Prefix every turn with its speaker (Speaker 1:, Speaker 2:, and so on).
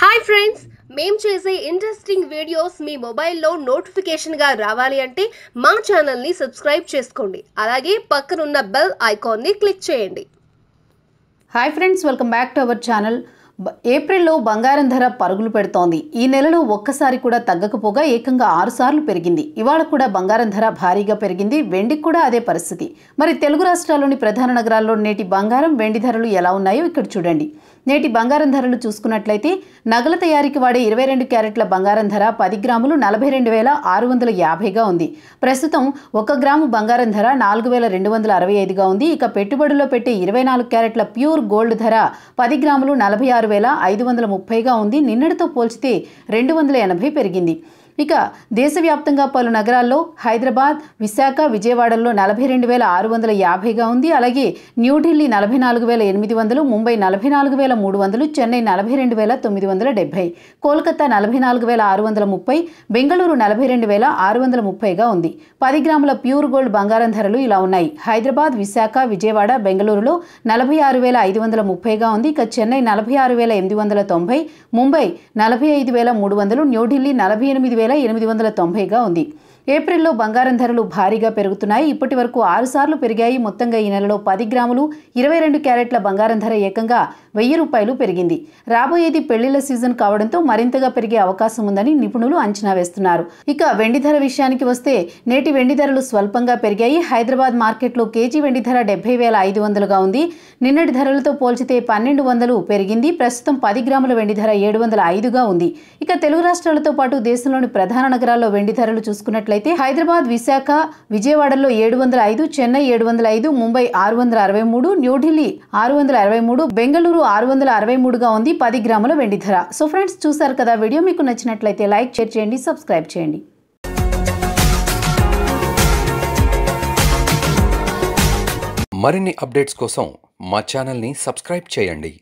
Speaker 1: hi friends మేం చేసే interesting videos మీ మొబైల్లో నోటిఫికేషన్గా రావాలి అంటే మా ఛానల్ని సబ్స్క్రైబ్ చేసుకోండి అలాగే పక్కనున్న బెల్ ఐకాన్ని క్లిక్ చేయండి hi friends welcome back to our channel ఏప్రిల్లో బంగారం ధర పరుగులు పెడుతోంది ఈ నెలలో ఒక్కసారి కూడా తగ్గకపోగా ఏకంగా ఆరుసార్లు పెరిగింది ఇవాళ కూడా బంగారం ధర భారీగా పెరిగింది వెండికి కూడా అదే పరిస్థితి మరి తెలుగు రాష్ట్రాల్లోని ప్రధాన నగరాల్లో నేటి బంగారం వెండి ధరలు ఎలా ఉన్నాయో ఇక్కడ చూడండి నేటి బంగారం ధరలు చూసుకున్నట్లయితే నగల తయారీకి వాడే ఇరవై రెండు క్యారెట్ల బంగారం ధర పది గ్రాములు నలభై రెండు వేల ఆరు వందల యాభైగా ఉంది ప్రస్తుతం ఒక గ్రాము బంగారం ధర నాలుగు వేల రెండు వందల అరవై ఐదుగా ఉంది ఇక పెట్టుబడిలో పెట్టే ఇరవై నాలుగు క్యారెట్ల ప్యూర్ గోల్డ్ ధర పది గ్రాములు నలభై ఆరు వేల ఐదు వందల ముప్పైగా ఉంది నిన్నటితో పోల్చితే రెండు వందల ఎనభై పెరిగింది ఇక దేశవ్యాప్తంగా పలు నగరాల్లో హైదరాబాద్ విశాఖ విజయవాడల్లో నలభై రెండు వేల ఆరు వందల యాభైగా ఉంది అలాగే న్యూఢిల్లీ నలభై నాలుగు వేల ఎనిమిది వందలు ముంబై నలభై నాలుగు వేల మూడు వందలు చెన్నై నలభై రెండు వేల తొమ్మిది వందల డెబ్బై కోల్కతా నలభై నాలుగు వేల ఆరు వందల ముప్పై బెంగళూరు నలభై రెండు వేల ఆరు వందల ముప్పైగా ఉంది పది గ్రాముల ప్యూర్ గోల్డ్ బంగారం ధరలు ఇలా ఉన్నాయి హైదరాబాద్ విశాఖ విజయవాడ బెంగళూరులో నలభై ఆరు వేల ఐదు వందల ముప్పైగా ఉంది ఇక చెన్నై నలభై ఆరు వేల ఎనిమిది వందల తొంభై ముంబై నలభై ఐదు వేల మూడు వందలు న్యూఢిల్లీ నలభై ఎనిమిది వేల వేల ఎనిమిది వందల తొంభైగా ఉంది ఏప్రిల్లో బంగారం ధరలు భారీగా పెరుగుతున్నాయి ఇప్పటి వరకు ఆరుసార్లు పెరిగాయి మొత్తంగా ఈ నెలలో పది గ్రాములు ఇరవై రెండు క్యారెట్ల బంగారం ధర ఏకంగా వెయ్యి రూపాయలు పెరిగింది రాబోయేది పెళ్లిళ్ల సీజన్ కావడంతో మరింతగా పెరిగే అవకాశం ఉందని నిపుణులు అంచనా వేస్తున్నారు ఇక వెండి ధర విషయానికి వస్తే నేటి వెండి ధరలు స్వల్పంగా పెరిగాయి హైదరాబాద్ మార్కెట్లో కేజీ వెండి ధర డెబ్బై వేల ఐదు వందలుగా ఉంది నిన్నటి ధరలతో పోల్చితే పన్నెండు వందలు పెరిగింది ప్రస్తుతం పది గ్రాముల వెండి ధర ఏడు వందల ఐదుగా ఉంది ఇక తెలుగు రాష్ట్రాలతో పాటు దేశంలోని ప్రధాన నగరాల్లో వెండి ధరలు చూసుకున్నట్లయితే చూసినట్లయితే హైదరాబాద్ విశాఖ విజయవాడలో ఏడు వందల ఐదు చెన్నై ఏడు వందల ఐదు ముంబై ఆరు వందల అరవై మూడు న్యూఢిల్లీ ఆరు వందల అరవై మూడు బెంగళూరు ఆరు వందల అరవై మూడుగా ఉంది పది గ్రాముల వెండి ధర సో ఫ్రెండ్స్ చూసారు కదా వీడియో మీకు నచ్చినట్లయితే లైక్ షేర్ చేయండి సబ్స్క్రైబ్ చేయండి మరిన్ని అప్డేట్స్ కోసం మా ఛానల్ని సబ్స్క్రైబ్ చేయండి